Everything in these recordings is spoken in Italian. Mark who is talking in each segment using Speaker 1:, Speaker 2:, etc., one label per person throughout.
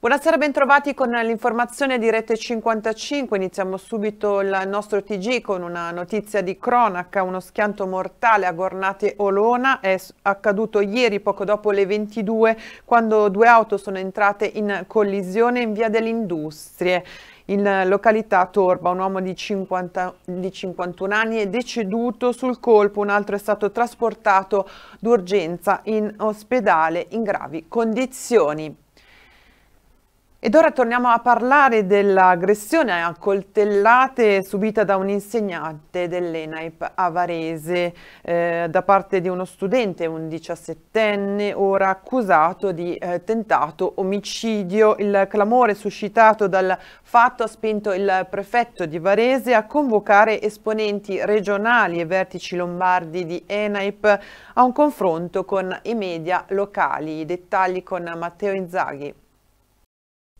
Speaker 1: Buonasera, bentrovati con l'informazione di Rete 55. Iniziamo subito il nostro TG con una notizia di cronaca. Uno schianto mortale a Gornate Olona è accaduto ieri poco dopo le 22 quando due auto sono entrate in collisione in via delle Industrie. In località Torba un uomo di, 50, di 51 anni è deceduto sul colpo, un altro è stato trasportato d'urgenza in ospedale in gravi condizioni. Ed ora torniamo a parlare dell'aggressione a coltellate subita da un insegnante dell'ENAIP avarese eh, da parte di uno studente, un diciassettenne, ora accusato di eh, tentato omicidio. Il clamore suscitato dal fatto ha spinto il prefetto di Varese a convocare esponenti regionali e vertici lombardi di ENAIP a un confronto con i media locali. I dettagli con Matteo Inzaghi.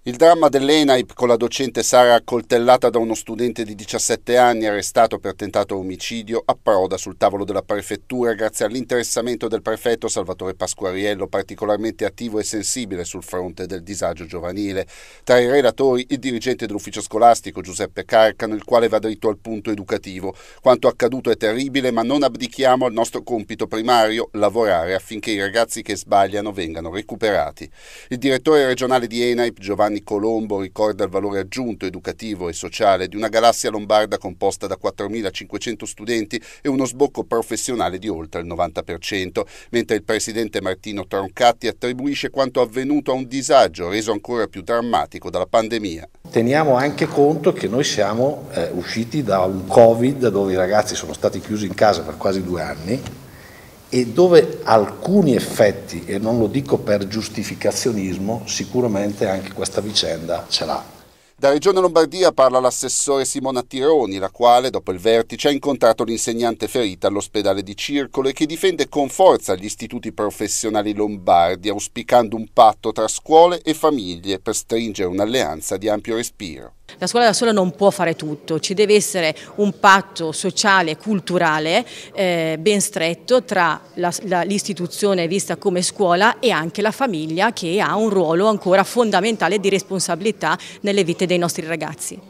Speaker 2: Il dramma dell'ENAIP con la docente Sara accoltellata da uno studente di 17 anni arrestato per tentato omicidio approda sul tavolo della prefettura grazie all'interessamento del prefetto Salvatore Pasquariello, particolarmente attivo e sensibile sul fronte del disagio giovanile. Tra i relatori il dirigente dell'ufficio scolastico Giuseppe Carcano, il quale va dritto al punto educativo. Quanto accaduto è terribile, ma non abdichiamo al nostro compito primario, lavorare affinché i ragazzi che sbagliano vengano recuperati. Il direttore regionale di ENAIP Giovanni Giovanni Colombo ricorda il valore aggiunto educativo e sociale di una galassia lombarda composta da 4.500 studenti e uno sbocco professionale di oltre il 90%, mentre il presidente Martino Troncatti attribuisce quanto avvenuto a un disagio reso ancora più drammatico dalla pandemia.
Speaker 3: Teniamo anche conto che noi siamo eh, usciti da un Covid dove i ragazzi sono stati chiusi in casa per quasi due anni e dove alcuni effetti, e non lo dico per giustificazionismo, sicuramente anche questa vicenda ce l'ha.
Speaker 2: Da Regione Lombardia parla l'assessore Simona Tironi, la quale, dopo il vertice, ha incontrato l'insegnante ferita all'ospedale di Circolo e che difende con forza gli istituti professionali lombardi, auspicando un patto tra scuole e famiglie per stringere un'alleanza di ampio respiro.
Speaker 4: La scuola da sola non può fare tutto, ci deve essere un patto sociale e culturale eh, ben stretto tra l'istituzione vista come scuola e anche la famiglia che ha un ruolo ancora fondamentale di responsabilità nelle vite dei nostri ragazzi.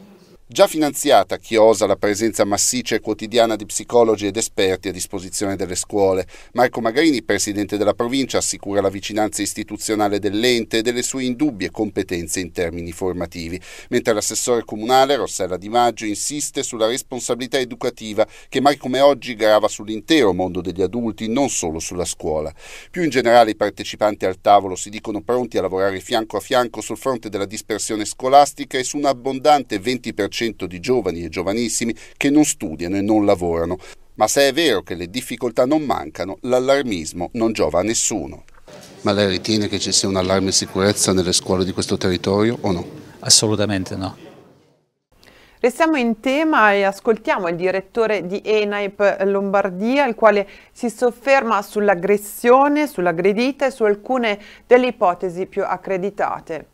Speaker 2: Già finanziata chi osa la presenza massiccia e quotidiana di psicologi ed esperti a disposizione delle scuole. Marco Magrini, presidente della provincia, assicura la vicinanza istituzionale dell'ente e delle sue indubbie competenze in termini formativi, mentre l'assessore comunale Rossella Di Maggio insiste sulla responsabilità educativa che mai come oggi grava sull'intero mondo degli adulti, non solo sulla scuola. Più in generale i partecipanti al tavolo si dicono pronti a lavorare fianco a fianco sul fronte della dispersione scolastica e su un abbondante 20% di giovani e giovanissimi che non studiano e non lavorano. Ma se è vero che le difficoltà non mancano, l'allarmismo non giova a nessuno. Ma lei ritiene che ci sia un allarme sicurezza nelle scuole di questo territorio o no? Assolutamente no.
Speaker 1: Restiamo in tema e ascoltiamo il direttore di ENAIP Lombardia, il quale si sofferma sull'aggressione, sull'aggredita e su alcune delle ipotesi più accreditate.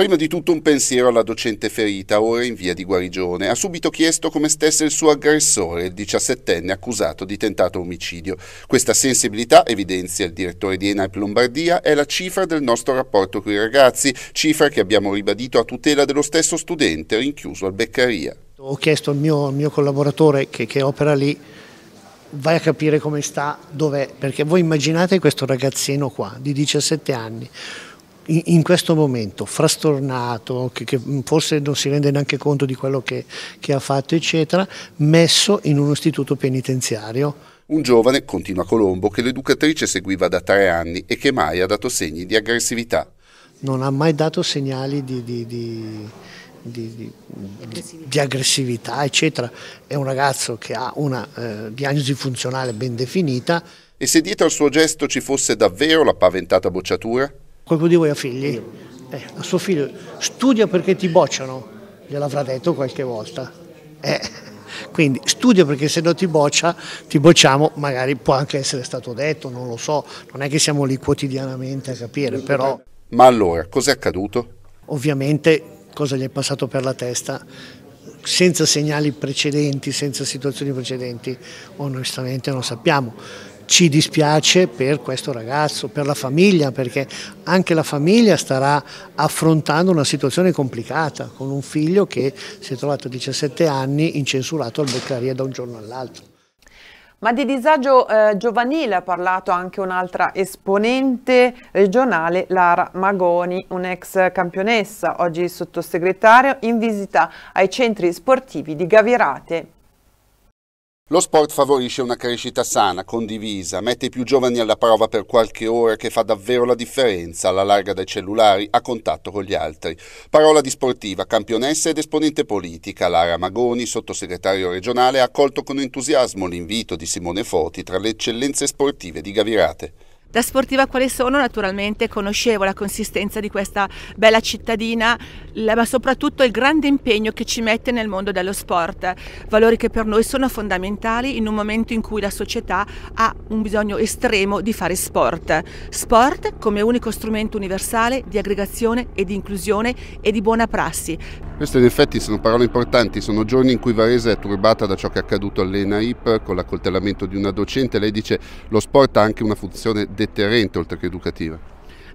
Speaker 2: Prima di tutto un pensiero alla docente ferita, ora in via di guarigione. Ha subito chiesto come stesse il suo aggressore, il 17enne accusato di tentato omicidio. Questa sensibilità, evidenzia il direttore di ENAP Lombardia, è la cifra del nostro rapporto con i ragazzi, cifra che abbiamo ribadito a tutela dello stesso studente rinchiuso al Beccaria.
Speaker 3: Ho chiesto al mio, mio collaboratore che, che opera lì vai a capire come sta, dov'è, perché voi immaginate questo ragazzino qua di 17 anni, in, questo momento frastornato, che, che, forse non si rende neanche conto di quello che, che ha fatto, eccetera, messo in un istituto penitenziario.
Speaker 2: Un giovane, continua Colombo, che l'educatrice seguiva da tre anni e che mai ha dato segni di aggressività.
Speaker 3: Non ha mai dato segnali di, di, di... Di, di, aggressività. di, aggressività, eccetera. È un ragazzo che ha una eh, diagnosi funzionale ben definita.
Speaker 2: E se dietro al suo gesto ci fosse davvero la paventata bocciatura?
Speaker 3: Qualcuno di voi ha figli? Eh, a suo figlio studia perché ti bocciano, gliel'avrà detto qualche volta. Eh, quindi studia perché se no ti boccia, ti bocciamo, magari può anche essere stato detto, non lo so, non è che siamo lì quotidianamente a capire, però...
Speaker 2: Ma allora, cos'è accaduto?
Speaker 3: Ovviamente cosa gli è passato per la testa? senza segnali precedenti, senza situazioni precedenti, onestamente non sappiamo ci dispiace per questo ragazzo, per la famiglia, perché anche la famiglia starà affrontando una situazione complicata con un figlio che si è trovato a 17 anni incensurato al Beccaria da un giorno all'altro.
Speaker 1: Ma di disagio eh, giovanile ha parlato anche un'altra esponente regionale, Lara Magoni, un'ex campionessa, oggi sottosegretario, in visita ai centri sportivi di Gavirate
Speaker 2: lo sport favorisce una crescita sana, condivisa, mette i più giovani alla prova per qualche ora che fa davvero la differenza alla larga dai cellulari, a contatto con gli altri. Parola di sportiva, campionessa ed esponente politica, Lara Magoni, sottosegretario regionale, ha accolto con entusiasmo l'invito di Simone Foti tra le eccellenze sportive di Gavirate.
Speaker 1: Da sportiva quale sono naturalmente conoscevo la consistenza di questa bella cittadina, ma soprattutto il grande impegno che ci mette nel mondo dello sport, valori che per noi sono fondamentali in un momento in cui la società ha un bisogno estremo di fare sport. Sport come unico strumento universale di aggregazione e di inclusione e di buona prassi.
Speaker 2: Queste in effetti sono parole importanti, sono giorni in cui Varese è turbata da ciò che è accaduto all'ENAIP con l'accoltellamento di una docente, lei dice che lo sport ha anche una funzione deterrente oltre che educativa.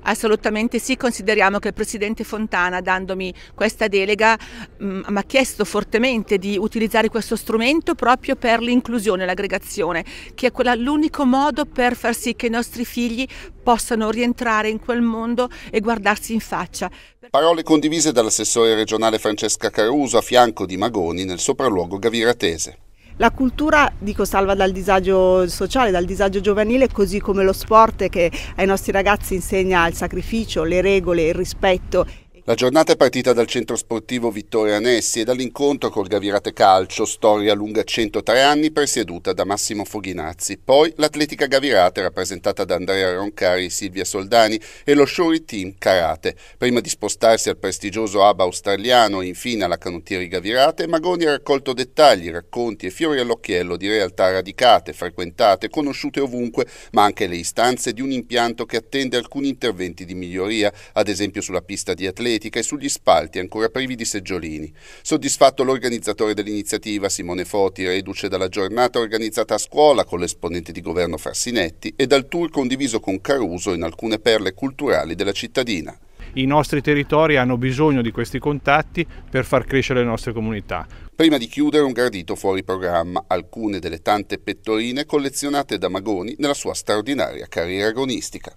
Speaker 1: Assolutamente sì, consideriamo che il Presidente Fontana, dandomi questa delega, mi mm, ha chiesto fortemente di utilizzare questo strumento proprio per l'inclusione e l'aggregazione, che è l'unico modo per far sì che i nostri figli possano rientrare in quel mondo e guardarsi in faccia.
Speaker 2: Parole condivise dall'assessore regionale Francesca Caruso a fianco di Magoni nel sopralluogo gaviratese.
Speaker 4: La cultura, dico, salva dal disagio sociale, dal disagio giovanile,
Speaker 1: così come lo sport che ai nostri ragazzi insegna il sacrificio, le regole, il rispetto.
Speaker 2: La giornata è partita dal centro sportivo Vittorio Anessi e dall'incontro col Gavirate Calcio, storia lunga 103 anni presieduta da Massimo Foghinazzi. Poi l'Atletica Gavirate rappresentata da Andrea Roncari e Silvia Soldani e lo Shuri Team Karate. Prima di spostarsi al prestigioso ABA australiano e infine alla canottieri Gavirate, Magoni ha raccolto dettagli, racconti e fiori all'occhiello di realtà radicate, frequentate, conosciute ovunque, ma anche le istanze di un impianto che attende alcuni interventi di miglioria, ad esempio sulla pista di atleti atletica e sugli spalti ancora privi di seggiolini. Soddisfatto l'organizzatore dell'iniziativa, Simone Foti, reduce dalla giornata organizzata a scuola con l'esponente di governo Frassinetti e dal tour condiviso con Caruso in alcune perle culturali della cittadina
Speaker 5: i nostri territori hanno bisogno di questi contatti per far crescere le nostre comunità. Prima di chiudere
Speaker 2: un gradito fuori programma, alcune delle tante pettorine collezionate da Magoni nella sua straordinaria carriera agonistica.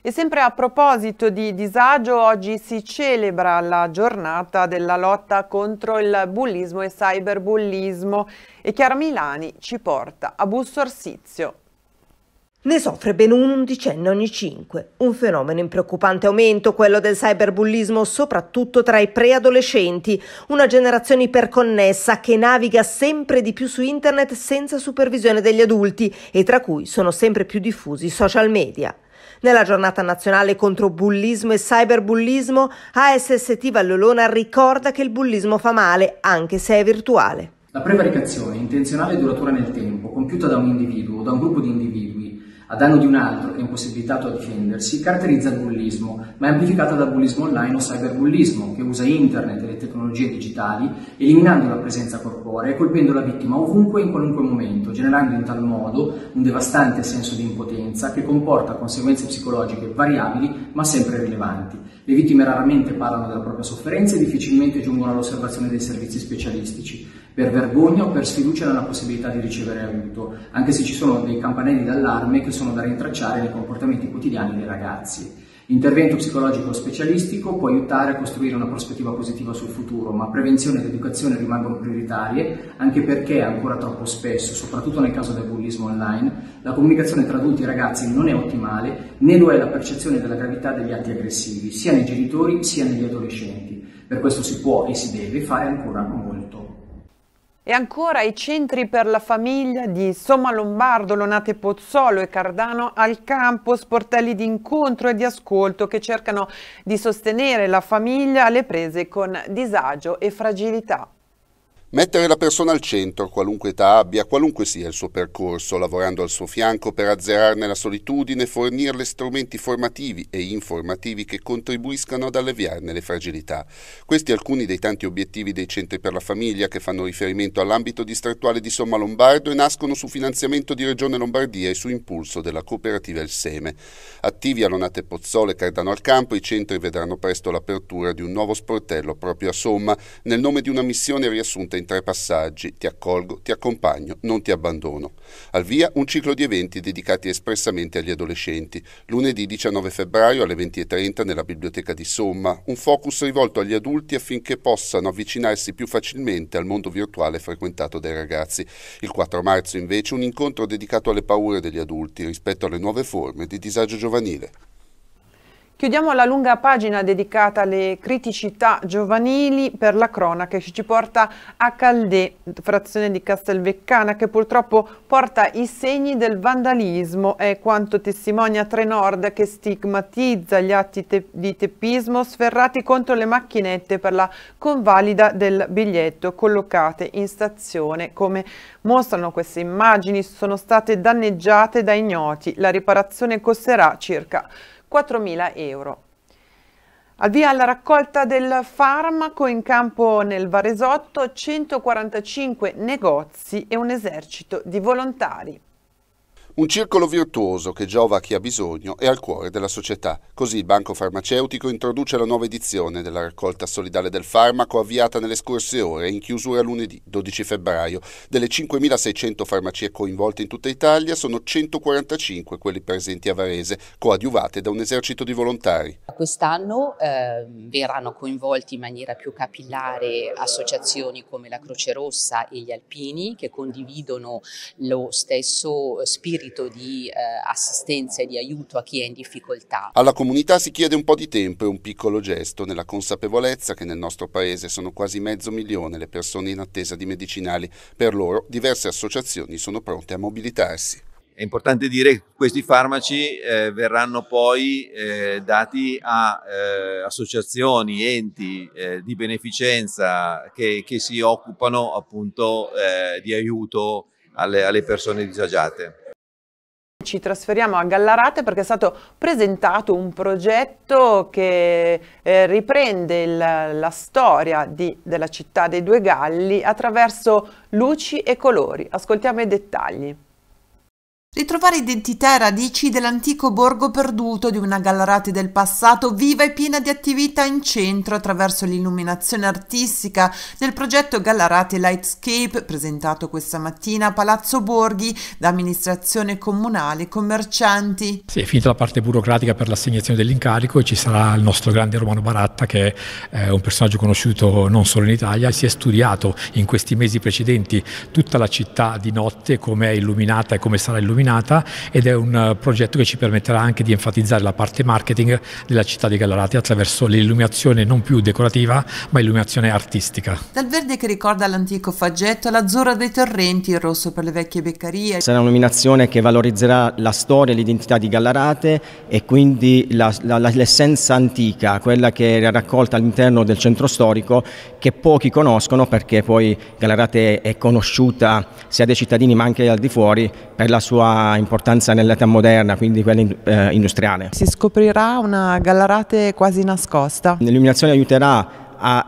Speaker 1: E sempre a proposito di disagio, oggi si celebra la giornata della lotta contro il bullismo e cyberbullismo e Chiara Milani ci porta a Bussorsizio. Ne soffre ben un undicenne ogni cinque, un fenomeno in preoccupante aumento quello del cyberbullismo soprattutto tra i preadolescenti, una generazione iperconnessa che naviga sempre di più su internet senza supervisione degli adulti e tra cui sono sempre più diffusi i social media. Nella giornata nazionale contro bullismo e cyberbullismo, ASST Vallolona ricorda che il bullismo fa male, anche se è virtuale.
Speaker 4: La prevaricazione intenzionale e duratura nel tempo, compiuta da un individuo o da un gruppo di individui, a danno di un altro che è impossibilitato a difendersi, caratterizza il bullismo, ma è amplificata dal bullismo online o cyberbullismo, che usa internet e le tecnologie digitali, eliminando la presenza corporea e colpendo la vittima ovunque e in qualunque momento, generando in tal modo un devastante senso di impotenza che comporta conseguenze psicologiche variabili ma sempre rilevanti. Le vittime raramente parlano della propria sofferenza e difficilmente giungono all'osservazione dei servizi specialistici per vergogna o per sfiducia nella possibilità di ricevere aiuto, anche se ci sono dei campanelli d'allarme che sono da rintracciare nei comportamenti quotidiani dei ragazzi. Intervento psicologico specialistico può aiutare a costruire una prospettiva positiva sul futuro, ma prevenzione ed educazione rimangono prioritarie anche perché ancora troppo spesso, soprattutto nel caso del bullismo online, la comunicazione tra adulti e ragazzi non è ottimale, né lo è la percezione della gravità degli atti aggressivi, sia nei genitori sia negli adolescenti. Per questo si può e si deve fare ancora molto.
Speaker 1: E ancora i centri per la famiglia di Somma Lombardo, Lonate Pozzolo e Cardano al campo, sportelli di incontro e di ascolto che cercano di sostenere la famiglia alle prese con disagio e fragilità.
Speaker 2: Mettere la persona al centro, qualunque età abbia, qualunque sia il suo percorso, lavorando al suo fianco per azzerarne la solitudine, fornirle strumenti formativi e informativi che contribuiscano ad alleviarne le fragilità. Questi alcuni dei tanti obiettivi dei centri per la famiglia che fanno riferimento all'ambito distrettuale di Somma Lombardo e nascono su finanziamento di Regione Lombardia e su impulso della cooperativa Il Seme. Attivi a Lonate Pozzole e Cardano al Campo, i centri vedranno presto l'apertura di un nuovo sportello proprio a Somma, nel nome di una missione riassunta in tre passaggi, ti accolgo, ti accompagno, non ti abbandono. Al via un ciclo di eventi dedicati espressamente agli adolescenti. Lunedì 19 febbraio alle 20.30 nella biblioteca di Somma, un focus rivolto agli adulti affinché possano avvicinarsi più facilmente al mondo virtuale frequentato dai ragazzi. Il 4 marzo invece un incontro dedicato alle paure degli adulti rispetto alle nuove forme di disagio giovanile.
Speaker 1: Chiudiamo la lunga pagina dedicata alle criticità giovanili per la cronaca che ci porta a Caldè, frazione di Castelveccana, che purtroppo porta i segni del vandalismo, è quanto testimonia Trenord che stigmatizza gli atti te di teppismo sferrati contro le macchinette per la convalida del biglietto collocate in stazione. Come mostrano queste immagini sono state danneggiate da ignoti, la riparazione costerà circa 4.000 euro. Al via alla raccolta del farmaco in campo nel Varesotto 145 negozi e un esercito di volontari.
Speaker 2: Un circolo virtuoso che giova a chi ha bisogno e al cuore della società. Così il Banco Farmaceutico introduce la nuova edizione della raccolta solidale del farmaco avviata nelle scorse ore in chiusura lunedì 12 febbraio. Delle 5.600 farmacie coinvolte in tutta Italia sono 145 quelli presenti a Varese, coadiuvate da un esercito di volontari.
Speaker 4: Quest'anno eh, verranno coinvolti in maniera più capillare associazioni come la Croce Rossa e gli Alpini che condividono lo stesso spirito spirito di eh, assistenza e di aiuto a chi è in difficoltà.
Speaker 2: Alla comunità si chiede un po' di tempo e un piccolo gesto nella consapevolezza che nel nostro paese sono quasi mezzo milione le persone in attesa di medicinali. Per loro diverse associazioni sono pronte a mobilitarsi. È importante
Speaker 3: dire che questi farmaci eh, verranno poi eh, dati a eh, associazioni, enti eh, di beneficenza che, che, si occupano
Speaker 2: appunto eh, di aiuto alle, alle persone disagiate.
Speaker 1: Ci trasferiamo a Gallarate perché è stato presentato un progetto che eh, riprende il, la storia di, della città dei due galli attraverso luci e colori. Ascoltiamo i dettagli. Ritrovare identità e radici dell'antico borgo perduto di una gallerate del passato viva e piena di attività in centro attraverso l'illuminazione artistica nel progetto Gallarate Lightscape presentato questa mattina a Palazzo Borghi da amministrazione comunale e commercianti.
Speaker 3: Sì, è finita la parte burocratica per l'assegnazione dell'incarico e ci sarà il nostro grande Romano Baratta che è eh, un personaggio conosciuto non solo in Italia, si è studiato in questi mesi precedenti tutta la città di notte, come è illuminata e come sarà illuminata illuminata ed è un eh, progetto che ci permetterà anche di enfatizzare la parte marketing della città di Gallarate attraverso l'illuminazione non più decorativa ma illuminazione artistica.
Speaker 1: Dal verde che ricorda l'antico faggetto l'azzurro dei torrenti, il rosso per le vecchie beccarie.
Speaker 4: Sarà un'illuminazione che valorizzerà la storia e l'identità di Gallarate e quindi l'essenza antica, quella che era raccolta all'interno del centro storico che pochi conoscono perché poi Gallarate è conosciuta sia dai cittadini ma anche al di fuori per la sua importanza nell'età moderna, quindi quella eh, industriale. Si
Speaker 1: scoprirà una gallarate quasi
Speaker 4: nascosta. L'illuminazione aiuterà a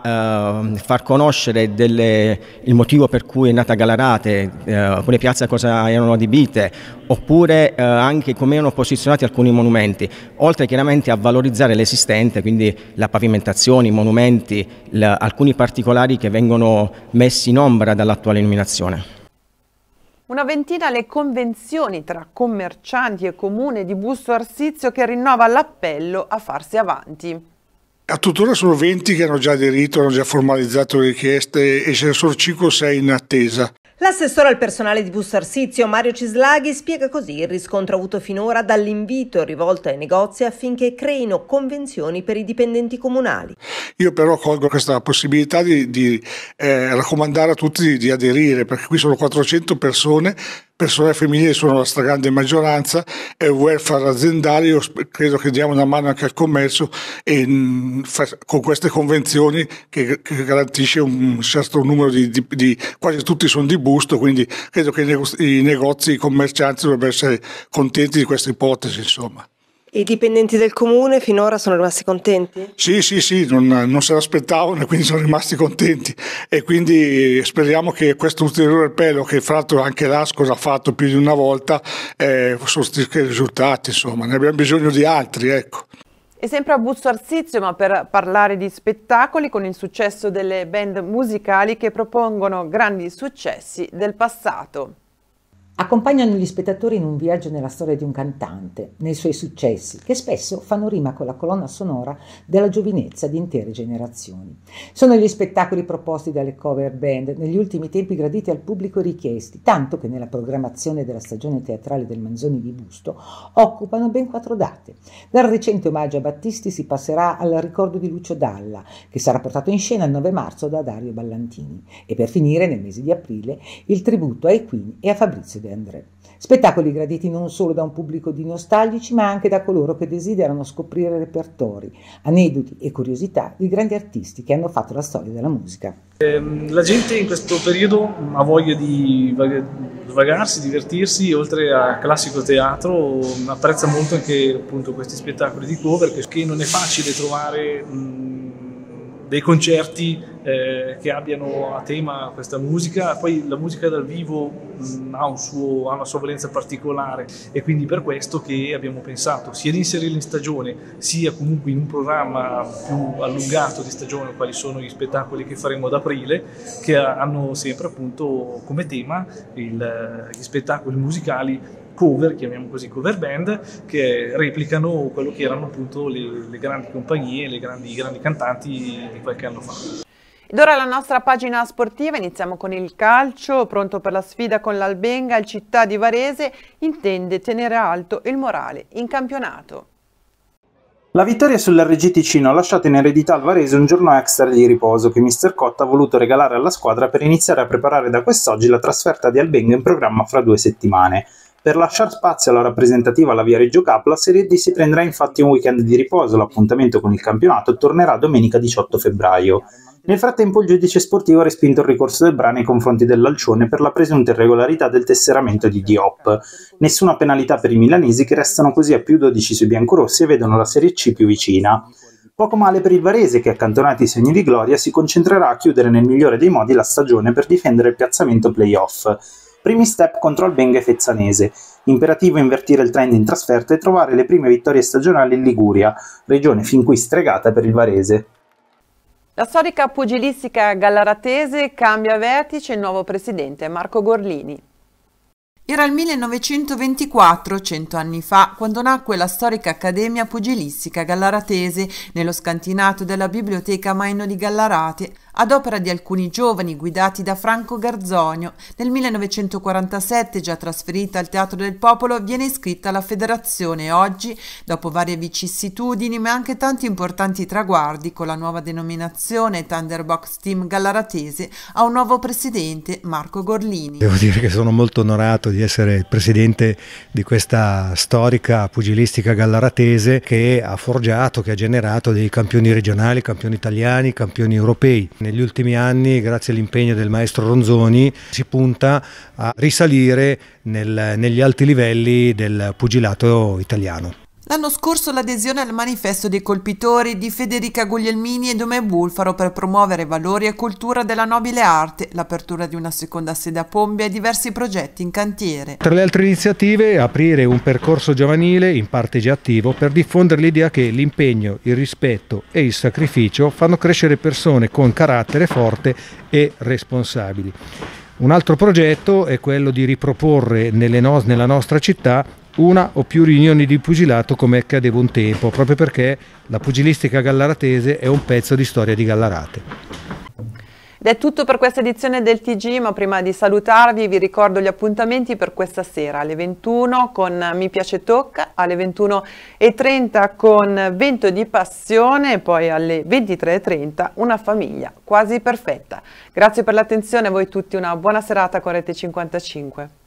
Speaker 4: uh, far conoscere delle, il motivo per cui è nata Galarate, uh, eh, alcune piazze cosa erano adibite, oppure uh, anche come erano posizionati alcuni monumenti, oltre chiaramente a valorizzare l'esistente, quindi la pavimentazione, i monumenti, la, alcuni particolari che vengono messi in ombra dall'attuale illuminazione
Speaker 1: una ventina le convenzioni tra commercianti e comune di Busto Arsizio che rinnova l'appello a farsi avanti.
Speaker 5: A tuttora sono 20 che hanno già aderito, hanno già formalizzato le richieste e ce ne sono 5 o 6 in attesa.
Speaker 1: L'assessore al personale di Bustarsizio Mario Cislaghi spiega così il riscontro avuto finora dall'invito rivolto ai negozi affinché creino convenzioni per i dipendenti comunali.
Speaker 5: Io però colgo questa possibilità di, di eh, raccomandare a tutti di, di aderire perché qui sono 400 persone personale femminile sono la stragrande maggioranza, è un welfare aziendale, io credo che diamo una mano anche al commercio e, mm, con queste convenzioni che, che garantisce un certo numero di, di, di, quasi tutti sono di busto, quindi credo che i negozi, i negozi, i commercianti dovrebbero essere contenti di questa ipotesi, insomma.
Speaker 1: I dipendenti del comune finora sono rimasti contenti?
Speaker 5: Sì, sì, sì, non, non se l'aspettavano e quindi sono rimasti contenti e quindi speriamo che questo ulteriore appello che fra l'altro anche l'ASCO ha fatto più di una volta eh, sostituisca i risultati, insomma, ne abbiamo bisogno di altri, ecco.
Speaker 1: E sempre a Busto Arsizio, ma per parlare di spettacoli, con il successo delle band musicali che propongono grandi successi del passato accompagnano gli spettatori in un viaggio nella storia di un cantante, nei suoi successi, che spesso fanno rima con la colonna sonora della giovinezza di intere generazioni. Sono gli spettacoli proposti dalle cover band negli ultimi tempi graditi al pubblico e richiesti, tanto che nella programmazione della stagione teatrale del Manzoni di Busto occupano ben quattro date. Dal recente omaggio a Battisti si passerà al ricordo di Lucio Dalla, che sarà portato in scena il 9 marzo da Dario Ballantini, e per finire nel mese di aprile il tributo ai Queen e a Fabrizio De André. Spettacoli graditi non solo da un pubblico di nostalgici, ma anche da coloro che desiderano scoprire repertori, aneddoti e curiosità di grandi artisti che hanno fatto la storia della musica.
Speaker 5: Ehm, la gente in questo
Speaker 4: periodo ha voglia di svagarsi, divertirsi, oltre a classico teatro, apprezza molto anche appunto, questi spettacoli di cover perché non è facile trovare. Mh, dei concerti eh, che abbiano a tema questa musica, poi la musica dal vivo mh, mm, ha, un suo, ha, una sua valenza particolare e quindi per questo che abbiamo pensato sia di inserirla in stagione sia comunque in un programma più allungato di stagione quali sono gli spettacoli che faremo ad aprile che hanno sempre appunto come tema il, gli spettacoli musicali cover, chiamiamo così cover band, che replicano quello che erano appunto le, le grandi compagnie, le grandi, i grandi cantanti di qualche anno fa.
Speaker 1: Ed ora la nostra pagina sportiva, iniziamo con il calcio, pronto per la sfida con l'Albenga, il città di Varese intende tenere alto il morale in campionato.
Speaker 4: La vittoria sull'RG Ticino ha lasciato in eredità al Varese un giorno extra di riposo che Mr. Cotta ha voluto regalare alla squadra per iniziare a preparare da quest'oggi la trasferta di Albenga in programma fra due settimane. Per lasciare spazio alla
Speaker 2: rappresentativa alla Viareggio Cup, la Serie D si prenderà infatti un weekend di riposo. L'appuntamento con il campionato tornerà domenica 18 febbraio. Nel frattempo il giudice sportivo ha respinto il ricorso del Brana nei confronti dell'Alcione per la presunta irregolarità del tesseramento di Diop. Nessuna penalità per i milanesi che restano così a più 12 sui biancorossi e vedono la Serie C più vicina. Poco male per il Varese che, accantonati i segni di gloria, si concentrerà a chiudere nel migliore dei modi la stagione per difendere
Speaker 4: il piazzamento playoff. Primi step contro il e Fezzanese. Imperativo invertire il trend in trasferta e trovare le prime vittorie stagionali in Liguria, regione fin qui stregata per il
Speaker 2: Varese.
Speaker 1: La storica pugilistica gallaratese cambia vertice il nuovo presidente Marco Gorlini. Era il 1924, cento anni fa, quando nacque la storica Accademia Pugilistica Gallaratese nello scantinato della Biblioteca Maino di Gallarate, ad opera di alcuni giovani guidati da Franco Garzonio. Nel 1947, già trasferita al Teatro del Popolo, viene iscritta alla federazione oggi, dopo varie vicissitudini ma anche tanti importanti traguardi con la nuova denominazione Thunderbox Team Gallaratese, ha un nuovo presidente, Marco Gorlini.
Speaker 3: Devo dire che sono molto onorato di essere il presidente di questa storica pugilistica gallaratese che ha forgiato, che ha generato dei campioni regionali, campioni italiani, campioni europei negli ultimi anni, grazie all'impegno del maestro Ronzoni, si punta a risalire nel, negli alti livelli del pugilato italiano.
Speaker 1: L'anno scorso l'adesione al manifesto dei colpitori di Federica Guglielmini e Domè Bulfaro per promuovere valori e cultura della nobile arte, l'apertura di una seconda sede a Pombia e diversi progetti in cantiere.
Speaker 3: Tra le altre iniziative aprire un percorso giovanile, in parte già attivo, per diffondere l'idea che l'impegno, il rispetto e il sacrificio fanno crescere persone con carattere forte e responsabili. Un altro progetto è quello di riproporre no nella nostra città una o più riunioni di pugilato come accadeva un tempo, proprio perché la pugilistica gallaratese è un pezzo di storia di Gallarate.
Speaker 1: Ed è tutto per questa edizione del TG, ma prima di salutarvi vi ricordo gli appuntamenti per questa sera alle 21 con Mi piace tocca, alle 21.30 con Vento di passione e poi alle 23.30 Una famiglia quasi perfetta. Grazie per l'attenzione a voi tutti, una buona serata con Rete 55.